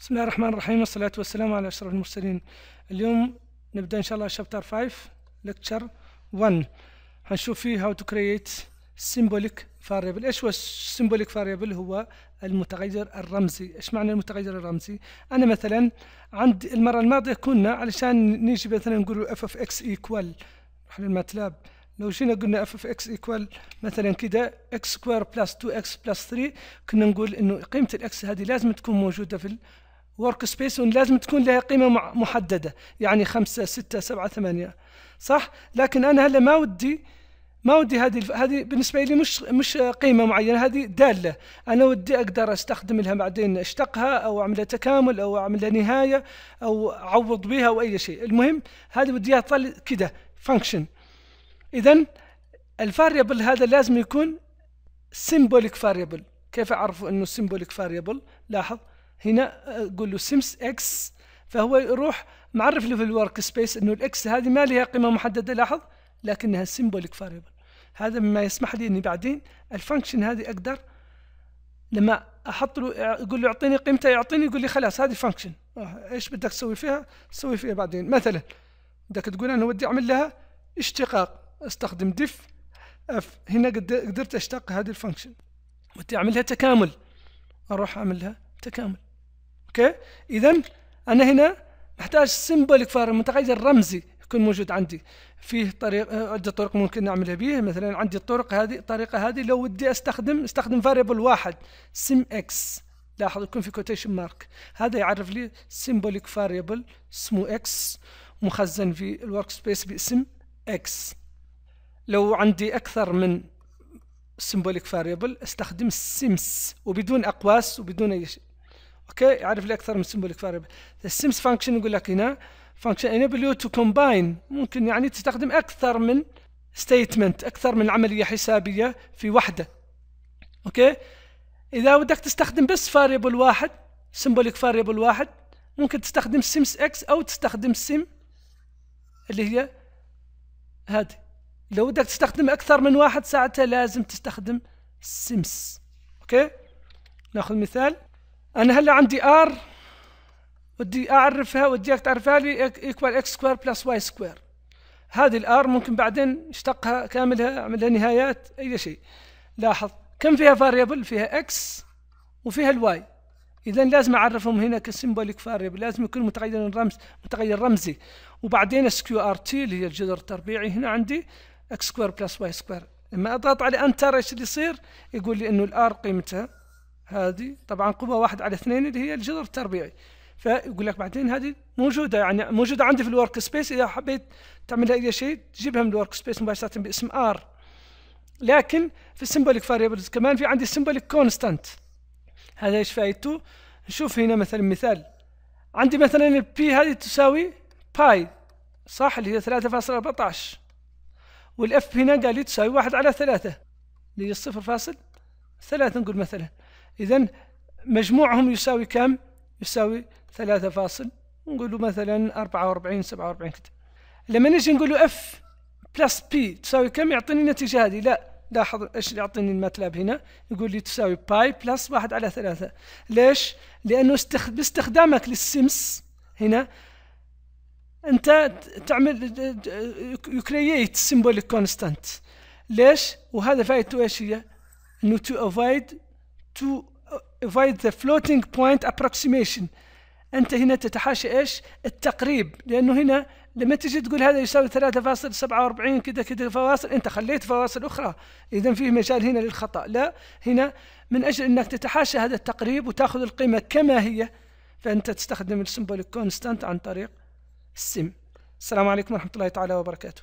بسم الله الرحمن الرحيم والصلاة والسلام على أشرف المرسلين اليوم نبدأ إن شاء الله شابتر 5 لكتشر 1 هنشوف فيه how to create symbolic variable إيش هو symbolic variable هو المتغير الرمزي إيش معنى المتغير الرمزي أنا مثلا عند المرة الماضية كنا علشان نيجي مثلا نقول f of x equal نروح للماتلاب لو جينا قلنا اف اف اكس ايكوال مثلا كده اكس سكوير بلس 2 اكس بلس 3 كنا نقول انه قيمه الاكس هذه لازم تكون موجوده في ورك سبيس لازم تكون لها قيمه محدده يعني خمسة ستة سبعة ثمانية صح لكن انا هلا ما ودي ما ودي هذه هذه بالنسبه لي مش مش قيمه معينه هذه داله انا ودي اقدر استخدم لها بعدين اشتقها او اعمل تكامل او اعمل نهايه او اعوض بها او اي شيء المهم هذه ودي اياها تطلع كده فانكشن اذا الفاريبل هذا لازم يكون سيمبوليك فاريبل كيف اعرف انه سيمبوليك فاريبل لاحظ هنا آه، قول له سيمس اكس فهو يروح معرف له في الورك سبيس انه الاكس هذه ما لها قيمه محدده لاحظ لكنها سيمبوليك فاريبل هذا مما يسمح لي اني بعدين الفانكشن هذه اقدر لما احط له يقول له اعطيني قيمته يعطيني يقول لي خلاص هذه فانكشن آه، ايش بدك تسوي فيها؟ تسوي فيها بعدين مثلا بدك تقول انا ودي اعمل لها اشتقاق استخدم ديف اف هنا قدرت اشتق هذه الفانكشن ودي اعمل لها تكامل اروح اعمل لها تكامل اوكي اذا انا هنا احتاج سيمبوليك فار متغير رمزي يكون موجود عندي فيه طريق آه، عده طرق ممكن نعملها به مثلا عندي الطرق هذه الطريقه هذه لو ودي استخدم استخدم فاريبل واحد سم اكس لاحظ يكون في كوتيشن مارك هذا يعرف لي سيمبوليك فاريبل اسمه اكس مخزن في الورك سبيس باسم اكس لو عندي اكثر من سيمبوليك فاريبل استخدم سيمس وبدون اقواس وبدون اي شيء اوكي يعرف لي اكثر من سيمبوليك فاريبل السيمس فانكشن يقول لك هنا فانكشن انيبل يو تو كومباين ممكن يعني تستخدم اكثر من ستيتمنت اكثر من عمليه حسابيه في وحده اوكي اذا بدك تستخدم بس فاريبل واحد سيمبوليك فاريبل واحد ممكن تستخدم سيمس اكس او تستخدم سيم اللي هي هذه لو بدك تستخدم اكثر من واحد ساعتها لازم تستخدم سيمس اوكي ناخذ مثال انا هلا عندي ار بدي اعرفها ودي اياك تعرفها لي ايكوال اكس سكوير بلس واي سكوير هذه الار ممكن بعدين اشتقها كاملها اعمل لها نهايات اي شيء لاحظ كم فيها فاريبل فيها اكس وفيها الواي اذا لازم اعرفهم هنا كسيمبوليك فاريبل لازم يكون متغير رمز متغير رمزي وبعدين اس كيو ار تي اللي هي الجذر التربيعي هنا عندي اكس سكوير بلس واي سكوير لما اضغط على انتر ايش اللي يصير يقول لي انه الار قيمتها هذه طبعا قوة واحد على اثنين اللي هي الجذر التربيعي فيقول لك بعدين هذه موجودة يعني موجودة عندي في الورك سبيس إذا حبيت تعمل أي شيء تجيبها من الورك سبيس مباشرة باسم ار لكن في السيمبوليك فاريبلز كمان في عندي السيمبوليك كونستانت هذا ايش فائدته؟ نشوف هنا مثلا مثال عندي مثلا البي هذه تساوي باي صح اللي هي 3.14 والاف هنا قال لي تساوي واحد على ثلاثة اللي هي 0.3 نقول مثلا إذا مجموعهم يساوي كم؟ يساوي ثلاثة فاصل نقولوا مثلا أربعة وأربعين سبعة وأربعين كده لما نجي نقولوا اف بلس بي تساوي كم يعطيني النتيجة هذه لا لاحظ ايش اللي يعطيني الماتلاب هنا يقول لي تساوي باي بلس واحد على ثلاثة ليش؟ لأنه استخ... باستخدامك للسيمس هنا أنت تعمل يو كرييت سيمبوليك كونستانت ليش؟ وهذا فائدته ايش هي؟ انه تو افايد to uh, avoid the floating point approximation انت هنا تتحاشى ايش التقريب لانه هنا لما تجي تقول هذا يساوي 3.47 كذا كذا فواصل انت خليت فواصل اخرى اذا فيه مجال هنا للخطا لا هنا من اجل انك تتحاشى هذا التقريب وتاخذ القيمه كما هي فانت تستخدم السمبوليك كونستانت عن طريق السم السلام عليكم ورحمه الله تعالى وبركاته